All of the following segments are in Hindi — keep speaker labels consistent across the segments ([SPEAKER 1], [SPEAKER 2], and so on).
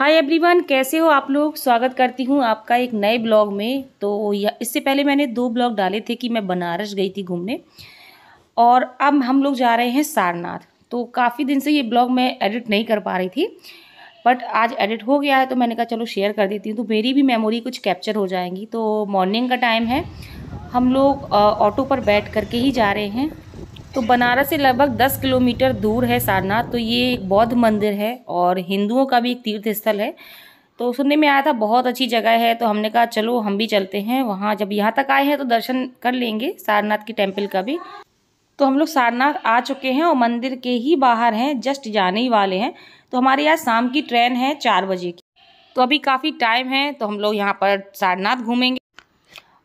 [SPEAKER 1] हाय एवरीवन कैसे हो आप लोग स्वागत करती हूँ आपका एक नए ब्लॉग में तो यह इससे पहले मैंने दो ब्लॉग डाले थे कि मैं बनारस गई थी घूमने और अब हम लोग जा रहे हैं सारनाथ तो काफ़ी दिन से ये ब्लॉग मैं एडिट नहीं कर पा रही थी बट आज एडिट हो गया है तो मैंने कहा चलो शेयर कर देती हूँ तो मेरी भी मेमोरी कुछ कैप्चर हो जाएंगी तो मॉर्निंग का टाइम है हम लोग ऑटो पर बैठ करके ही जा रहे हैं तो बनारस से लगभग 10 किलोमीटर दूर है सारनाथ तो ये एक बौद्ध मंदिर है और हिंदुओं का भी एक तीर्थ स्थल है तो सुनने में आया था बहुत अच्छी जगह है तो हमने कहा चलो हम भी चलते हैं वहाँ जब यहाँ तक आए हैं तो दर्शन कर लेंगे सारनाथ के टेम्पल का भी तो हम लोग सारनाथ आ चुके हैं और मंदिर के ही बाहर हैं जस्ट जाने ही वाले हैं तो हमारे यहाँ शाम की ट्रेन है चार बजे की तो अभी काफ़ी टाइम है तो हम लोग यहाँ पर सारनाथ घूमेंगे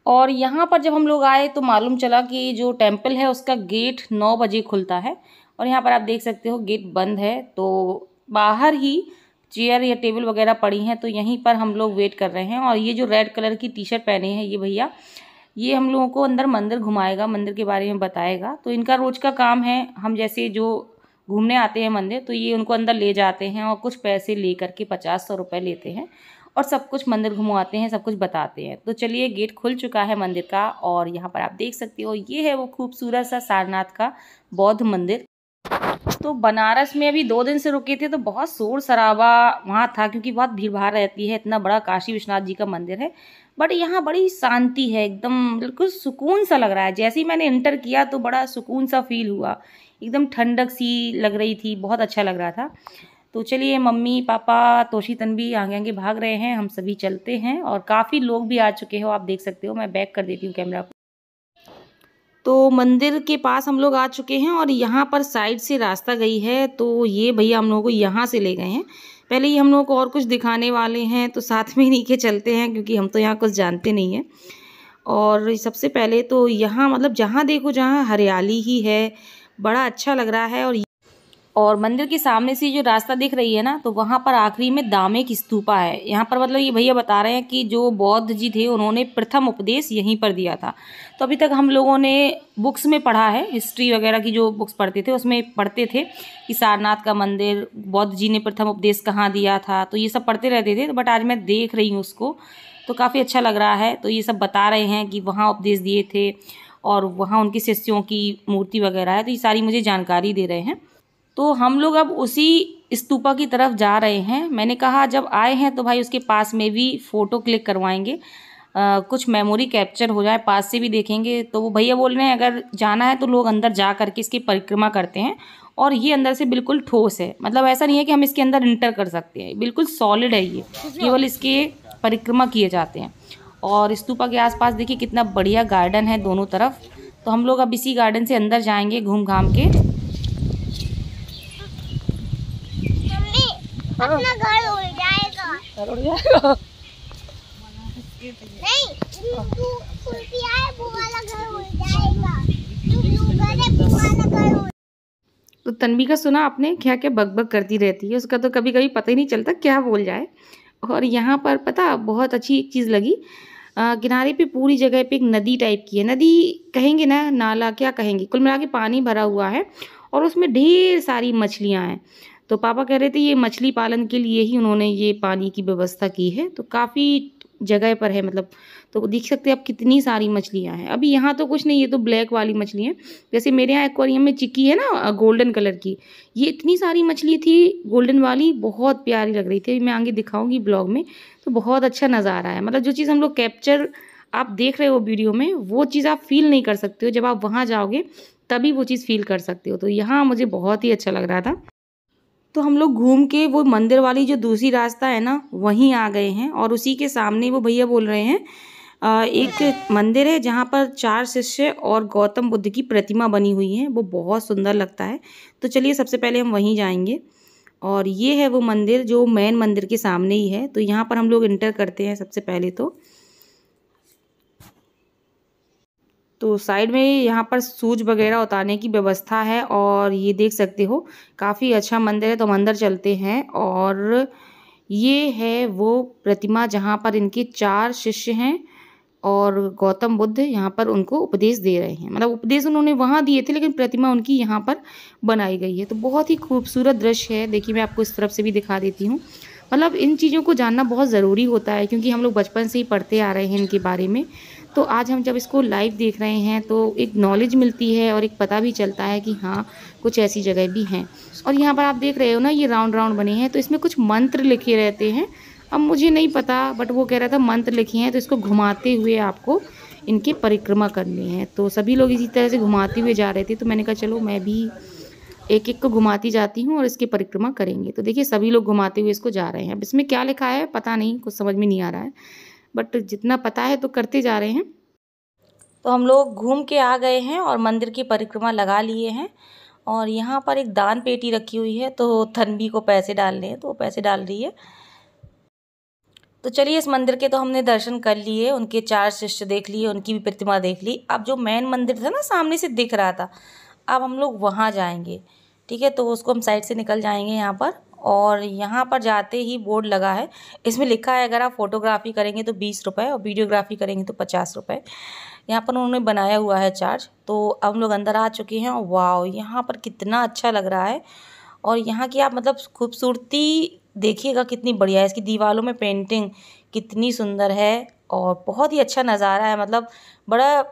[SPEAKER 1] और यहाँ पर जब हम लोग आए तो मालूम चला कि जो टेम्पल है उसका गेट नौ बजे खुलता है और यहाँ पर आप देख सकते हो गेट बंद है तो बाहर ही चेयर या टेबल वगैरह पड़ी हैं तो यहीं पर हम लोग वेट कर रहे हैं और ये जो रेड कलर की टी शर्ट पहने हैं ये भैया ये हम लोगों को अंदर मंदिर घुमाएगा मंदिर के बारे में बताएगा तो इनका रोज़ का काम है हम जैसे जो घूमने आते हैं मंदिर तो ये उनको अंदर ले जाते हैं और कुछ पैसे ले करके पचास सौ रुपये लेते हैं और सब कुछ मंदिर घुमाते हैं सब कुछ बताते हैं तो चलिए गेट खुल चुका है मंदिर का और यहाँ पर आप देख सकते हो ये है वो खूबसूरत सा सारनाथ का बौद्ध मंदिर तो बनारस में अभी दो दिन से रुके थे तो बहुत शोर शराबा वहाँ था क्योंकि बहुत भीड़ भाड़ रहती है इतना बड़ा काशी विश्वनाथ जी का मंदिर है बट यहाँ बड़ी शांति है एकदम बिल्कुल सुकून सा लग रहा है जैसे ही मैंने इंटर किया तो बड़ा सुकून सा फील हुआ एकदम ठंडक सी लग रही थी बहुत अच्छा लग रहा था तो चलिए मम्मी पापा तोशी भी आगे आगे भाग रहे हैं हम सभी चलते हैं और काफ़ी लोग भी आ चुके हो आप देख सकते हो मैं बैक कर देती हूँ कैमरा को तो मंदिर के पास हम लोग आ चुके हैं और यहाँ पर साइड से रास्ता गई है तो ये भैया हम लोगों को यहाँ से ले गए हैं पहले ये हम लोगों को और कुछ दिखाने वाले हैं तो साथ में नीचे चलते हैं क्योंकि हम तो यहाँ कुछ जानते नहीं हैं और सबसे पहले तो यहाँ मतलब जहाँ देखो जहाँ हरियाली ही है बड़ा अच्छा लग रहा है और और मंदिर के सामने से जो रास्ता दिख रही है ना तो वहाँ पर आखिरी में दामे की स्तूपा है यहाँ पर मतलब ये भैया बता रहे हैं कि जो बौद्ध जी थे उन्होंने प्रथम उपदेश यहीं पर दिया था तो अभी तक हम लोगों ने बुक्स में पढ़ा है हिस्ट्री वगैरह की जो बुक्स पढ़ते थे उसमें पढ़ते थे कि सारनाथ का मंदिर बौद्ध जी ने प्रथम उपदेश कहाँ दिया था तो ये सब पढ़ते रहते थे बट आज मैं देख रही हूँ उसको तो काफ़ी अच्छा लग रहा है तो ये सब बता रहे हैं कि वहाँ उपदेश दिए थे और वहाँ उनके शिष्यों की मूर्ति वगैरह है तो ये सारी मुझे जानकारी दे रहे हैं तो हम लोग अब उसी स्तूपा की तरफ जा रहे हैं मैंने कहा जब आए हैं तो भाई उसके पास में भी फ़ोटो क्लिक करवाएंगे आ, कुछ मेमोरी कैप्चर हो जाए पास से भी देखेंगे तो वो भैया बोल रहे हैं अगर जाना है तो लोग अंदर जा करके इसकी परिक्रमा करते हैं और ये अंदर से बिल्कुल ठोस है मतलब ऐसा नहीं है कि हम इसके अंदर इंटर कर सकते हैं बिल्कुल सॉलिड है ये केवल इसके परिक्रमा किए जाते हैं और स्तूपा के आसपास देखिए कितना बढ़िया गार्डन है दोनों तरफ तो हम लोग अब इसी गार्डन से अंदर जाएंगे घूम घाम के हाँ। अपना घर उड़ जाएगा घर उड़ जाएगा तो तन्वी का सुना आपने क्या क्या बकबक करती रहती है उसका तो कभी कभी पता ही नहीं चलता क्या बोल जाए और यहाँ पर पता बहुत अच्छी एक चीज़ लगी आ, किनारे पे पूरी जगह पे एक नदी टाइप की है नदी कहेंगे ना नाला क्या कहेंगे कुल मिला के पानी भरा हुआ है और उसमें ढेर सारी मछलियाँ हैं तो पापा कह रहे थे ये मछली पालन के लिए ही उन्होंने ये पानी की व्यवस्था की है तो काफ़ी जगह पर है मतलब तो देख सकते हैं आप कितनी सारी मछलियां हैं अभी यहाँ तो कुछ नहीं ये तो ब्लैक वाली मछली हैं जैसे मेरे यहाँ एक्वेरियम में चिक्की है ना गोल्डन कलर की ये इतनी सारी मछली थी गोल्डन वाली बहुत प्यारी लग रही थी मैं आगे दिखाऊंगी ब्लॉग में तो बहुत अच्छा नज़ारा है मतलब जो चीज़ हम लोग कैप्चर आप देख रहे हो वीडियो में वो चीज़ आप फील नहीं कर सकते हो जब आप वहाँ जाओगे तभी वो चीज़ फील कर सकते हो तो यहाँ मुझे बहुत ही अच्छा लग रहा था तो हम लोग घूम के वो मंदिर वाली जो दूसरी रास्ता है ना वहीं आ गए हैं और उसी के सामने वो भैया बोल रहे हैं एक मंदिर है जहाँ पर चार शिष्य और गौतम बुद्ध की प्रतिमा बनी हुई है वो बहुत सुंदर लगता है तो चलिए सबसे पहले हम वहीं जाएंगे और ये है वो मंदिर जो मेन मंदिर के सामने ही है तो यहाँ पर हम लोग इंटर करते हैं सबसे पहले तो तो साइड में यहाँ पर सूज वगैरह उतारने की व्यवस्था है और ये देख सकते हो काफ़ी अच्छा मंदिर है तो मंदिर चलते हैं और ये है वो प्रतिमा जहाँ पर इनके चार शिष्य हैं और गौतम बुद्ध यहाँ पर उनको उपदेश दे रहे हैं मतलब उपदेश उन्होंने वहाँ दिए थे लेकिन प्रतिमा उनकी यहाँ पर बनाई गई है तो बहुत ही खूबसूरत दृश्य है देखिए मैं आपको इस तरफ से भी दिखा देती हूँ मतलब इन चीज़ों को जानना बहुत ज़रूरी होता है क्योंकि हम लोग बचपन से ही पढ़ते आ रहे हैं इनके बारे में तो आज हम जब इसको लाइव देख रहे हैं तो एक नॉलेज मिलती है और एक पता भी चलता है कि हाँ कुछ ऐसी जगह भी हैं और यहाँ पर आप देख रहे हो ना ये राउंड राउंड बने हैं तो इसमें कुछ मंत्र लिखे रहते हैं अब मुझे नहीं पता बट वो कह रहा था मंत्र लिखे हैं तो इसको घुमाते हुए आपको इनके परिक्रमा करनी है तो सभी लोग इसी तरह से घुमाते हुए जा रहे थे तो मैंने कहा चलो मैं भी एक एक को घुमाती जाती हूँ और इसकी परिक्रमा करेंगे तो देखिए सभी लोग घुमाते हुए इसको जा रहे हैं अब इसमें क्या लिखा है पता नहीं कुछ समझ में नहीं आ रहा है बट जितना पता है तो करते जा रहे हैं तो हम लोग घूम के आ गए हैं और मंदिर की परिक्रमा लगा लिए हैं और यहाँ पर एक दान पेटी रखी हुई है तो थनबी को पैसे डालने हैं तो वो पैसे डाल रही है तो चलिए इस मंदिर के तो हमने दर्शन कर लिए उनके चार शिष्य देख लिए उनकी भी प्रतिमा देख ली अब जो मेन मंदिर था ना सामने से दिख रहा था अब हम लोग वहाँ जाएंगे ठीक है तो उसको हम साइड से निकल जाएंगे यहाँ पर और यहाँ पर जाते ही बोर्ड लगा है इसमें लिखा है अगर आप फोटोग्राफी करेंगे तो बीस रुपये और वीडियोग्राफी करेंगे तो पचास रुपये यहाँ पर उन्होंने बनाया हुआ है चार्ज तो अब हम लोग अंदर आ चुके हैं और वाह यहाँ पर कितना अच्छा लग रहा है और यहाँ की आप मतलब खूबसूरती देखिएगा कितनी बढ़िया है इसकी दीवारों में पेंटिंग कितनी सुंदर है और बहुत ही अच्छा नज़ारा है मतलब बड़ा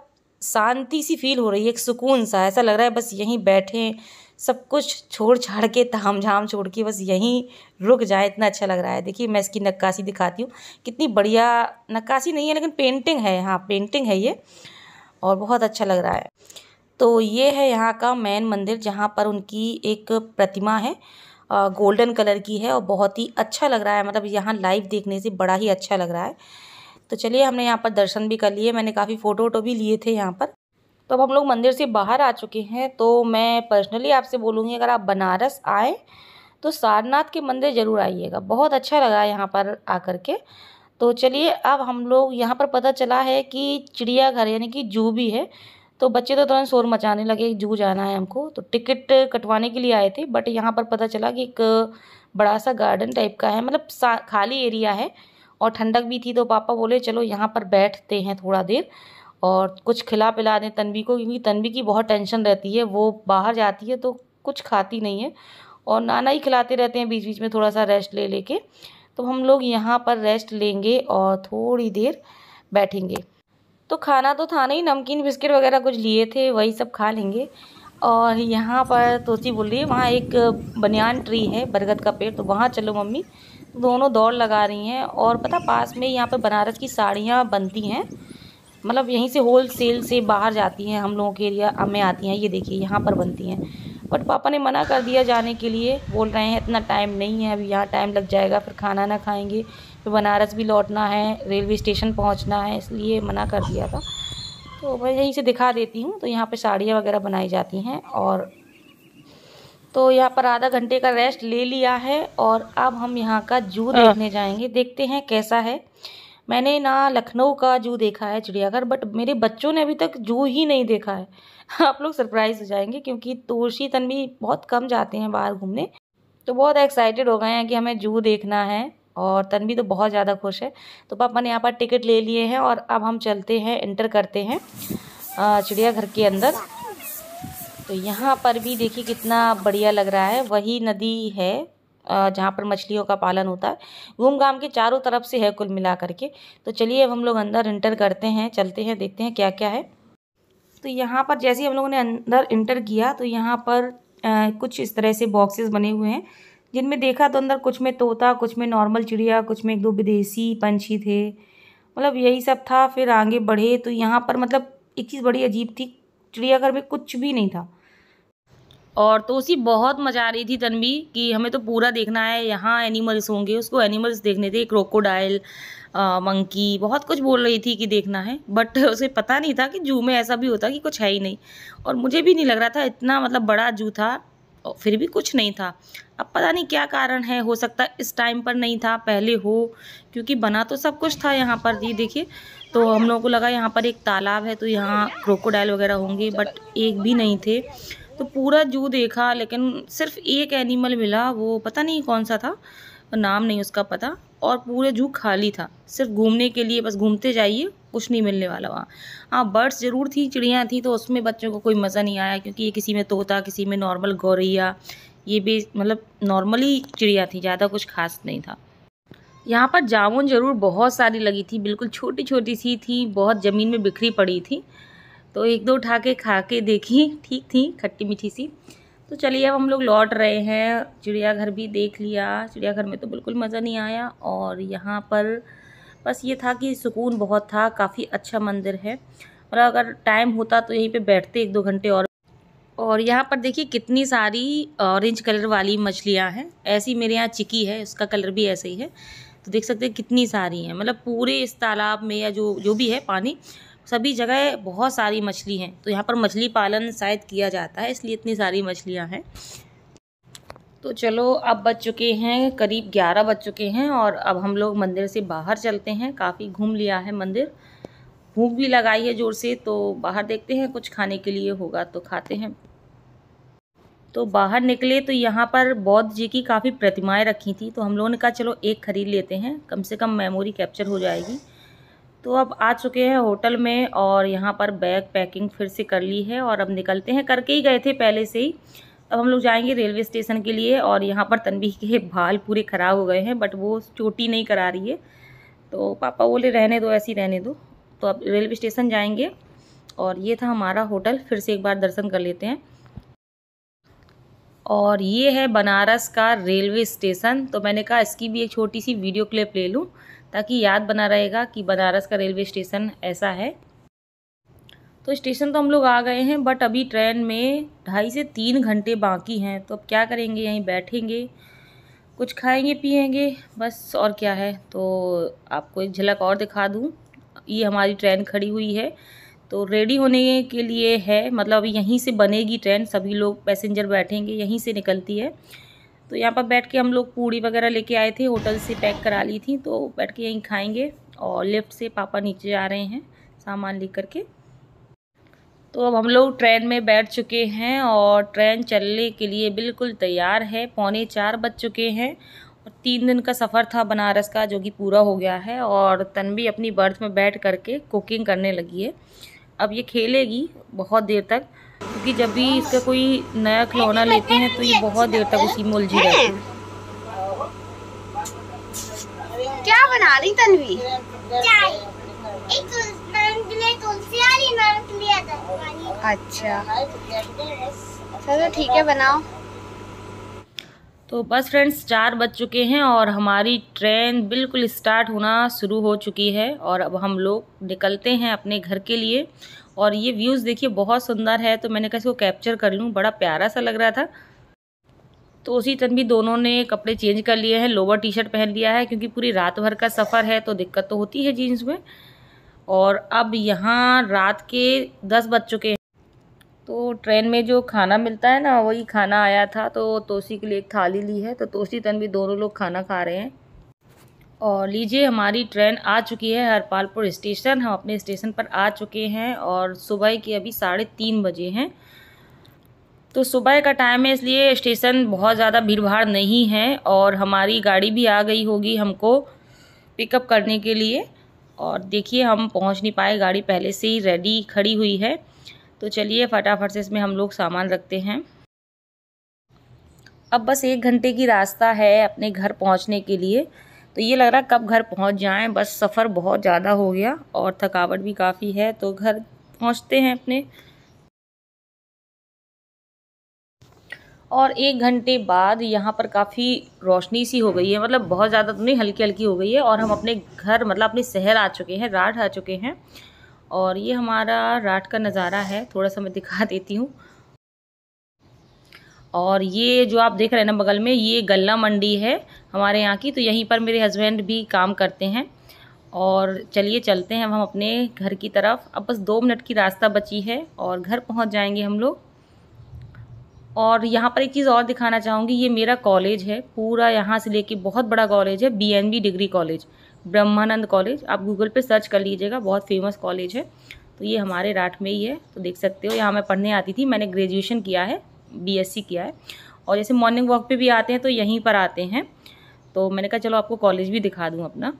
[SPEAKER 1] शांति सी फील हो रही है एक सुकून सा ऐसा लग रहा है बस यहीं बैठें सब कुछ छोड़ छाड़ के ताम झाम छोड़ के बस यहीं रुक जाए इतना अच्छा लग रहा है देखिए मैं इसकी नक्काशी दिखाती हूँ कितनी बढ़िया नक्काशी नहीं है लेकिन पेंटिंग है हाँ पेंटिंग है ये और बहुत अच्छा लग रहा है तो ये है यहाँ का मैन मंदिर जहाँ पर उनकी एक प्रतिमा है गोल्डन कलर की है और बहुत ही अच्छा लग रहा है मतलब यहाँ लाइव देखने से बड़ा ही अच्छा लग रहा है तो चलिए हमने यहाँ पर दर्शन भी कर लिए मैंने काफ़ी फ़ोटो वोटो भी लिए थे यहाँ पर तो अब हम लोग मंदिर से बाहर आ चुके हैं तो मैं पर्सनली आपसे बोलूँगी अगर आप बनारस आए तो सारनाथ के मंदिर ज़रूर आइएगा बहुत अच्छा लगा यहाँ पर आकर के तो चलिए अब हम लोग यहाँ पर पता चला है कि चिड़ियाघर यानी कि जू भी है तो बच्चे तो तुरंत शोर मचाने लगे जू जाना है हमको तो टिकट कटवाने के लिए आए थे बट यहाँ पर पता चला कि एक बड़ा सा गार्डन टाइप का है मतलब खाली एरिया है और ठंडक भी थी तो पापा बोले चलो यहाँ पर बैठते हैं थोड़ा देर और कुछ खिला पिला दें तनवी को क्योंकि तनवी की बहुत टेंशन रहती है वो बाहर जाती है तो कुछ खाती नहीं है और नाना ही खिलाते रहते हैं बीच बीच में थोड़ा सा रेस्ट ले लेके तो हम लोग यहाँ पर रेस्ट लेंगे और थोड़ी देर बैठेंगे तो खाना तो था नहीं नमकीन बिस्किट वगैरह कुछ लिए थे वही सब खा लेंगे और यहाँ पर तोती बोल रही है वहाँ एक बनियान ट्री है बरगद का पेड़ तो वहाँ चलो मम्मी दोनों दौड़ लगा रही हैं और पता पास में यहाँ पर बनारस की साड़ियाँ बनती हैं मतलब यहीं से होल सेल से बाहर जाती हैं हम लोगों के एरिया हमें आती हैं ये देखिए यहाँ पर बनती हैं बट पापा ने मना कर दिया जाने के लिए बोल रहे हैं इतना टाइम नहीं है अभी यहाँ टाइम लग जाएगा फिर खाना ना खाएंगे फिर बनारस भी लौटना है रेलवे स्टेशन पहुँचना है इसलिए मना कर दिया था तो मैं यहीं से दिखा देती हूँ तो यहाँ पर साड़ियाँ वगैरह बनाई जाती हैं और तो यहाँ पर आधा घंटे का रेस्ट ले लिया है और अब हम यहाँ का जू हाँ। देखने जाएंगे देखते हैं कैसा है मैंने ना लखनऊ का जू देखा है चिड़ियाघर बट मेरे बच्चों ने अभी तक जू ही नहीं देखा है आप लोग सरप्राइज हो जाएंगे क्योंकि तोशी भी बहुत कम जाते हैं बाहर घूमने तो बहुत एक्साइटेड हो गए हैं कि हमें जू देखना है और तन भी तो बहुत ज़्यादा खुश है तो पापा ने यहाँ पर टिकट ले लिए हैं और अब हम चलते हैं एंटर करते हैं चिड़ियाघर के अंदर तो यहाँ पर भी देखिए कितना बढ़िया लग रहा है वही नदी है जहाँ पर मछलियों का पालन होता है घूम गाम के चारों तरफ से है कुल मिला करके तो चलिए अब हम लोग अंदर इंटर करते हैं चलते हैं देखते हैं क्या क्या है तो यहाँ पर जैसे हम लोगों ने अंदर इंटर किया तो यहाँ पर आ, कुछ इस तरह से बॉक्सेस बने हुए हैं जिनमें देखा तो अंदर कुछ में तोता कुछ में नॉर्मल चिड़िया कुछ में एक दो विदेशी पंछी थे मतलब यही सब था फिर आगे बढ़े तो यहाँ पर मतलब एक चीज़ बड़ी अजीब थी चिड़ियाघर में कुछ भी नहीं था और तो उसी बहुत मज़ा आ रही थी तनवी कि हमें तो पूरा देखना है यहाँ एनिमल्स होंगे उसको एनिमल्स देखने थे क्रोकोडाइल मंकी बहुत कुछ बोल रही थी कि देखना है बट उसे पता नहीं था कि जू में ऐसा भी होता कि कुछ है ही नहीं और मुझे भी नहीं लग रहा था इतना मतलब बड़ा जू था और फिर भी कुछ नहीं था अब पता नहीं क्या कारण है हो सकता इस टाइम पर नहीं था पहले हो क्योंकि बना तो सब कुछ था यहाँ पर ये देखिए तो हम लोगों को लगा यहाँ पर एक तालाब है तो यहाँ क्रोकोडाइल वगैरह होंगे बट एक भी नहीं थे तो पूरा जू देखा लेकिन सिर्फ एक एनिमल मिला वो पता नहीं कौन सा था नाम नहीं उसका पता और पूरे जू खाली था सिर्फ घूमने के लिए बस घूमते जाइए कुछ नहीं मिलने वाला वहाँ हाँ बर्ड्स ज़रूर थी चिड़ियाँ थी तो उसमें बच्चों को कोई मज़ा नहीं आया क्योंकि ये किसी में तोता किसी में नॉर्मल गौरैया ये भी मतलब नॉर्मली चिड़िया थी ज़्यादा कुछ खास नहीं था यहाँ पर जामुन ज़रूर बहुत सारी लगी थी बिल्कुल छोटी छोटी सी थी बहुत ज़मीन में बिखरी पड़ी थी तो एक दो उठा के खा के देखी ठीक थी खट्टी मीठी सी तो चलिए अब हम लोग लौट रहे हैं चिड़ियाघर भी देख लिया चिड़ियाघर में तो बिल्कुल मज़ा नहीं आया और यहाँ पर बस ये था कि सुकून बहुत था काफ़ी अच्छा मंदिर है और अगर टाइम होता तो यहीं पे बैठते एक दो घंटे और और यहाँ पर देखिए कितनी सारी ऑरेंज कलर वाली मछलियाँ हैं ऐसी मेरे यहाँ चिकी है उसका कलर भी ऐसे ही है तो देख सकते हैं कितनी सारी हैं मतलब पूरे इस तालाब में या जो जो भी है पानी सभी जगह बहुत सारी मछली हैं तो यहाँ पर मछली पालन शायद किया जाता है इसलिए इतनी सारी मछलियाँ हैं तो चलो अब बज चुके हैं करीब ग्यारह बज चुके हैं और अब हम लोग मंदिर से बाहर चलते हैं काफ़ी घूम लिया है मंदिर भूख भी लगाई है ज़ोर से तो बाहर देखते हैं कुछ खाने के लिए होगा तो खाते हैं तो बाहर निकले तो यहाँ पर बौद्ध जी की काफ़ी प्रतिमाएं रखी थी तो हम लोगों ने कहा चलो एक ख़रीद लेते हैं कम से कम मेमोरी कैप्चर हो जाएगी तो अब आ चुके हैं होटल में और यहाँ पर बैग पैकिंग फिर से कर ली है और अब निकलते हैं करके ही गए थे पहले से ही अब हम लोग जाएंगे रेलवे स्टेशन के लिए और यहाँ पर तनवी के बाल पूरे ख़राब हो गए हैं बट वो चोटी नहीं करा रही है तो पापा बोले रहने दो ऐसे ही रहने दो तो अब रेलवे स्टेशन जाएंगे और ये था हमारा होटल फिर से एक बार दर्शन कर लेते हैं और ये है बनारस का रेलवे स्टेशन तो मैंने कहा इसकी भी एक छोटी सी वीडियो क्लिप ले लूँ ताकि याद बना रहेगा कि बनारस का रेलवे स्टेशन ऐसा है तो स्टेशन तो हम लोग आ गए हैं बट अभी ट्रेन में ढाई से तीन घंटे बाकी हैं तो अब क्या करेंगे यहीं बैठेंगे कुछ खाएंगे पिएंगे बस और क्या है तो आपको एक झलक और दिखा दूँ ये हमारी ट्रेन खड़ी हुई है तो रेडी होने के लिए है मतलब यहीं से बनेगी ट्रेन सभी लोग पैसेंजर बैठेंगे यहीं से निकलती है तो यहाँ पर बैठ के हम लोग पूड़ी वगैरह लेके आए थे होटल से पैक करा ली थी तो बैठ के यहीं खाएंगे और लेफ़्ट से पापा नीचे आ रहे हैं सामान ले करके तो अब हम लोग ट्रेन में बैठ चुके हैं और ट्रेन चलने के लिए बिल्कुल तैयार है पौने चार बज चुके हैं और तीन दिन का सफ़र था बनारस का जो कि पूरा हो गया है और तन्वी अपनी बर्थ में बैठ करके कुकिंग करने लगी है अब ये खेलेगी बहुत देर तक क्योंकि जब भी इसका कोई नया खिलौना लेते हैं तो ये बहुत देर तक उसी में उलझी रहती है क्या बना रही तन्वी अच्छा चलो ठीक है बनाओ तो बस फ्रेंड्स चार बज चुके हैं और हमारी ट्रेन बिल्कुल स्टार्ट होना शुरू हो चुकी है और अब हम लोग निकलते हैं अपने घर के लिए और ये व्यूज़ देखिए बहुत सुंदर है तो मैंने कहा इसको कैप्चर कर लूँ बड़ा प्यारा सा लग रहा था तो उसी तन भी दोनों ने कपड़े चेंज कर लिए हैं लोअर टी शर्ट पहन लिया है क्योंकि पूरी रात भर का सफ़र है तो दिक्कत तो होती है जीन्स में और अब यहाँ रात के दस बज चुके हैं तो ट्रेन में जो खाना मिलता है ना वही खाना आया था तो तोसी के लिए एक थाली ली है तो तोसी भी दोनों लोग खाना खा रहे हैं और लीजिए हमारी ट्रेन आ चुकी है हरपालपुर स्टेशन हम अपने स्टेशन पर आ चुके हैं और सुबह के अभी साढ़े तीन बजे हैं तो सुबह का टाइम है इसलिए स्टेशन बहुत ज़्यादा भीड़ भाड़ नहीं है और हमारी गाड़ी भी आ गई होगी हमको पिकअप करने के लिए और देखिए हम पहुँच नहीं पाए गाड़ी पहले से ही रेडी खड़ी हुई है तो चलिए फटाफट से इसमें हम लोग सामान रखते हैं अब बस एक घंटे की रास्ता है अपने घर पहुंचने के लिए तो ये लग रहा कब घर पहुंच जाएं बस सफ़र बहुत ज़्यादा हो गया और थकावट भी काफ़ी है तो घर पहुंचते हैं अपने और एक घंटे बाद यहाँ पर काफ़ी रोशनी सी हो गई है मतलब बहुत ज़्यादा तो नहीं हल्की हल्की हो गई है और हम अपने घर मतलब अपने शहर आ चुके हैं राठ आ चुके हैं और ये हमारा रात का नज़ारा है थोड़ा सा मैं दिखा देती हूँ और ये जो आप देख रहे हैं ना बगल में ये गल्ला मंडी है हमारे यहाँ की तो यहीं पर मेरे हस्बैंड भी काम करते हैं और चलिए चलते हैं हम अपने घर की तरफ अब बस दो मिनट की रास्ता बची है और घर पहुँच जाएंगे हम लोग और यहाँ पर एक चीज़ और दिखाना चाहूँगी ये मेरा कॉलेज है पूरा यहाँ से लेके बहुत बड़ा कॉलेज है B degree college Brahmanand college आप गूगल पे सर्च कर लीजिएगा बहुत फेमस कॉलेज है तो ये हमारे राठ में ही है तो देख सकते हो यहाँ मैं पढ़ने आती थी मैंने ग्रेजुएशन किया है बीएससी किया है और जैसे मॉर्निंग वॉक पे भी आते हैं तो यहीं पर आते हैं तो मैंने कहा चलो आपको कॉलेज भी दिखा दूँ अपना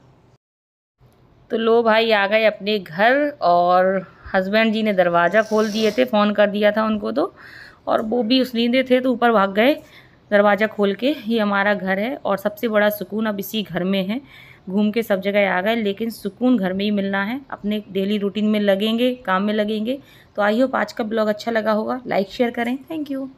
[SPEAKER 1] तो लो भाई आ गए अपने घर और हस्बैंड जी ने दरवाज़ा खोल दिए थे फ़ोन कर दिया था उनको तो और वो भी नींदे थे तो ऊपर भाग गए दरवाज़ा खोल के ये हमारा घर है और सबसे बड़ा सुकून अब इसी घर में है घूम के सब जगह आ गए लेकिन सुकून घर में ही मिलना है अपने डेली रूटीन में लगेंगे काम में लगेंगे तो आई होप आज का ब्लॉग अच्छा लगा होगा लाइक शेयर करें थैंक यू